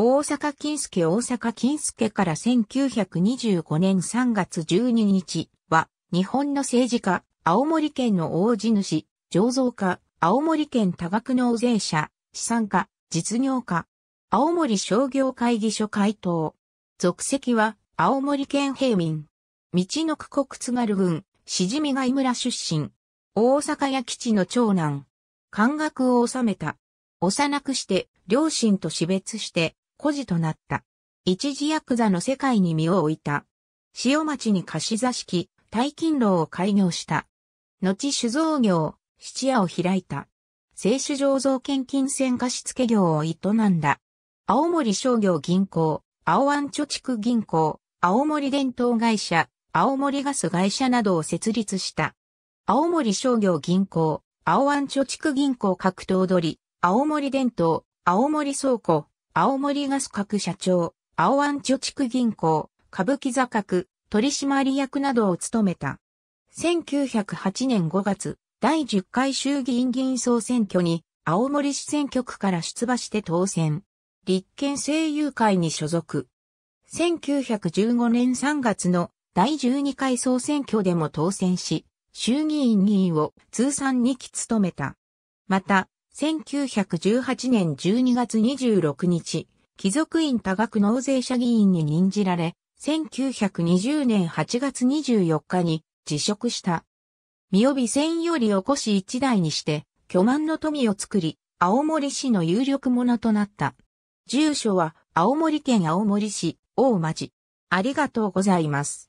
大阪金助大阪金助から1925年3月12日は、日本の政治家、青森県の大地主、醸造家、青森県多額納税者、資産家、実業家、青森商業会議所会頭。属籍は、青森県平民。道の区国津軽郡、しじみがい村出身。大阪屋基地の長男。官学を治めた。幼くして、両親と死別して、孤児となった。一時ヤクザの世界に身を置いた。塩町に貸し座敷、大金楼を開業した。後酒造業、質屋を開いた。清酒醸造献金船貸付業を営んだ。青森商業銀行、青湾貯蓄銀行、青森伝統会社、青森ガス会社などを設立した。青森商業銀行、青湾貯蓄銀行格闘取り、青森伝統、青森倉庫、青森ガス各社長、青湾貯蓄銀行、歌舞伎座各、取締役などを務めた。1908年5月、第10回衆議院議員総選挙に、青森市選挙区から出馬して当選。立憲政友会に所属。1915年3月の第12回総選挙でも当選し、衆議院議員を通算2期務めた。また、1918年12月26日、貴族院多額納税者議員に任じられ、1920年8月24日に辞職した。身帯線よりおこし一代にして、巨万の富を作り、青森市の有力者となった。住所は、青森県青森市、大町。ありがとうございます。